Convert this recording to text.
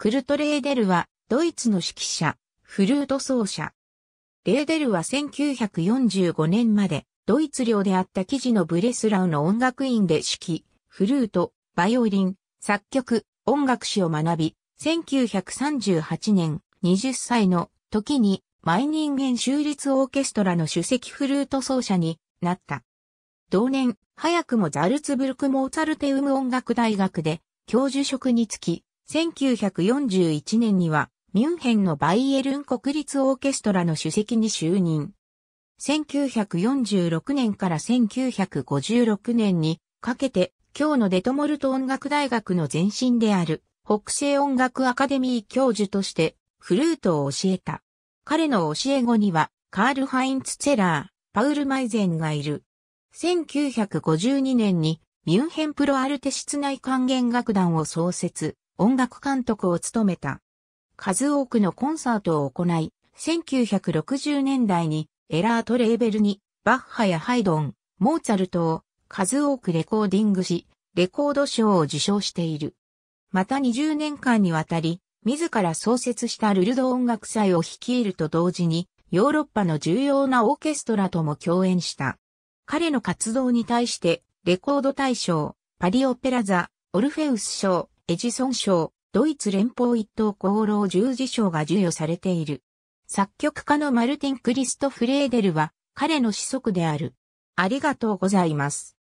クルト・レーデルは、ドイツの指揮者、フルート奏者。レーデルは1945年まで、ドイツ領であった記事のブレスラウの音楽院で指揮、フルート、バイオリン、作曲、音楽史を学び、1938年、20歳の時に、毎人間州立オーケストラの首席フルート奏者になった。同年、早くもザルツブルク・モーツァルテウム音楽大学で教授職につき、1941年には、ミュンヘンのバイエルン国立オーケストラの主席に就任。1946年から1956年にかけて、今日のデトモルト音楽大学の前身である、北西音楽アカデミー教授として、フルートを教えた。彼の教え子には、カール・ハインツ・ツェラー、パウル・マイゼンがいる。1952年に、ミュンヘンプロアルテ室内管弦楽団を創設。音楽監督を務めた。数多くのコンサートを行い、1960年代にエラートレーベルにバッハやハイドン、モーツァルトを数多くレコーディングし、レコード賞を受賞している。また20年間にわたり、自ら創設したルルド音楽祭を率いると同時に、ヨーロッパの重要なオーケストラとも共演した。彼の活動に対して、レコード大賞、パリオペラ座、オルフェウス賞、エジソン賞、ドイツ連邦一等功労十字賞が授与されている。作曲家のマルティン・クリスト・フレーデルは彼の子息である。ありがとうございます。